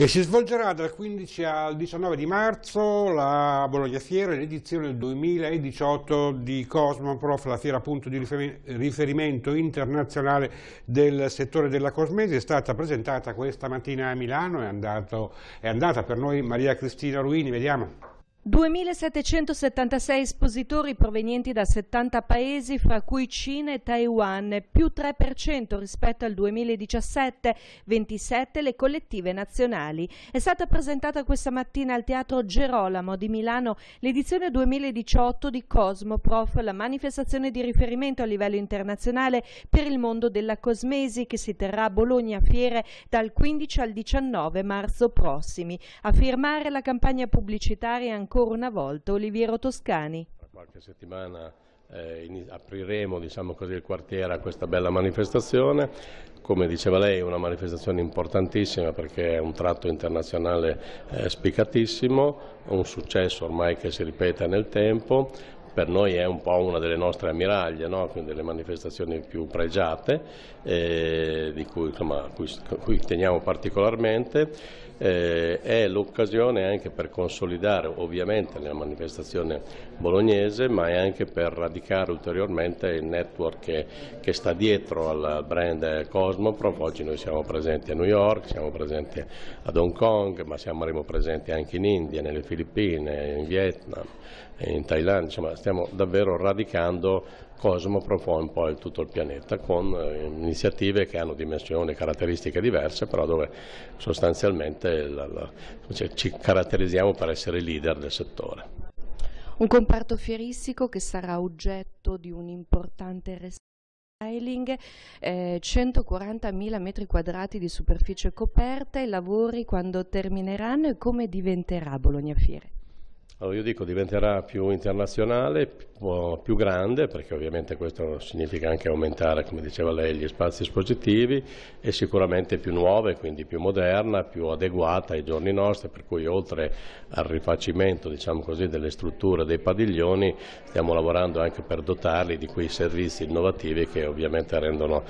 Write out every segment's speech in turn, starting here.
E si svolgerà dal 15 al 19 di marzo la Bologna Fiera, l'edizione 2018 di Cosmoprof, la fiera appunto di riferimento internazionale del settore della cosmesi. È stata presentata questa mattina a Milano, è, andato, è andata per noi Maria Cristina Ruini, vediamo. 2.776 espositori provenienti da 70 paesi, fra cui Cina e Taiwan, più 3% rispetto al 2017, 27 le collettive nazionali. È stata presentata questa mattina al Teatro Gerolamo di Milano l'edizione 2018 di Cosmoprof, la manifestazione di riferimento a livello internazionale per il mondo della cosmesi che si terrà a Bologna Fiere dal 15 al 19 marzo prossimi. A firmare la campagna pubblicitaria ancora ancora una volta Oliviero Toscani. Tra qualche settimana eh, apriremo diciamo così, il quartiere a questa bella manifestazione, come diceva lei è una manifestazione importantissima perché è un tratto internazionale eh, spiccatissimo, un successo ormai che si ripete nel tempo, per noi è un po' una delle nostre ammiraglie, no? delle manifestazioni più pregiate, eh, di cui, insomma, cui, cui, teniamo particolarmente, eh, è l'occasione anche per consolidare ovviamente la manifestazione bolognese, ma è anche per radicare ulteriormente il network che, che sta dietro al brand Cosmoprof. Oggi noi siamo presenti a New York, siamo presenti ad Hong Kong, ma siamo presenti anche in India, nelle Filippine, in Vietnam, in Thailandia, insomma, stiamo davvero radicando Cosmo propone un po' il, tutto il pianeta con eh, iniziative che hanno dimensioni e caratteristiche diverse, però dove sostanzialmente la, la, cioè, ci caratterizziamo per essere leader del settore. Un comparto fieristico che sarà oggetto di un importante restauro styling, eh, 140.000 metri quadrati di superficie coperta i lavori quando termineranno e come diventerà Bologna Fiere? Allora io dico diventerà più internazionale, più grande, perché ovviamente questo significa anche aumentare, come diceva lei, gli spazi espositivi e sicuramente più nuova, e quindi più moderna, più adeguata ai giorni nostri, per cui oltre al rifacimento diciamo così, delle strutture, dei padiglioni, stiamo lavorando anche per dotarli di quei servizi innovativi che ovviamente rendono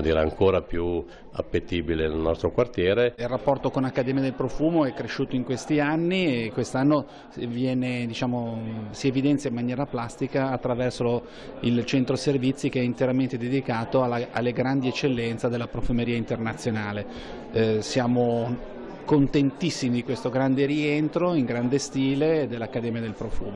dire, ancora più appetibile il nostro quartiere. Il rapporto con Accademia del Profumo è cresciuto in questi anni e quest'anno viene viene, diciamo, si evidenzia in maniera plastica attraverso il centro servizi che è interamente dedicato alla, alle grandi eccellenze della profumeria internazionale. Eh, siamo contentissimi di questo grande rientro in grande stile dell'Accademia del Profumo.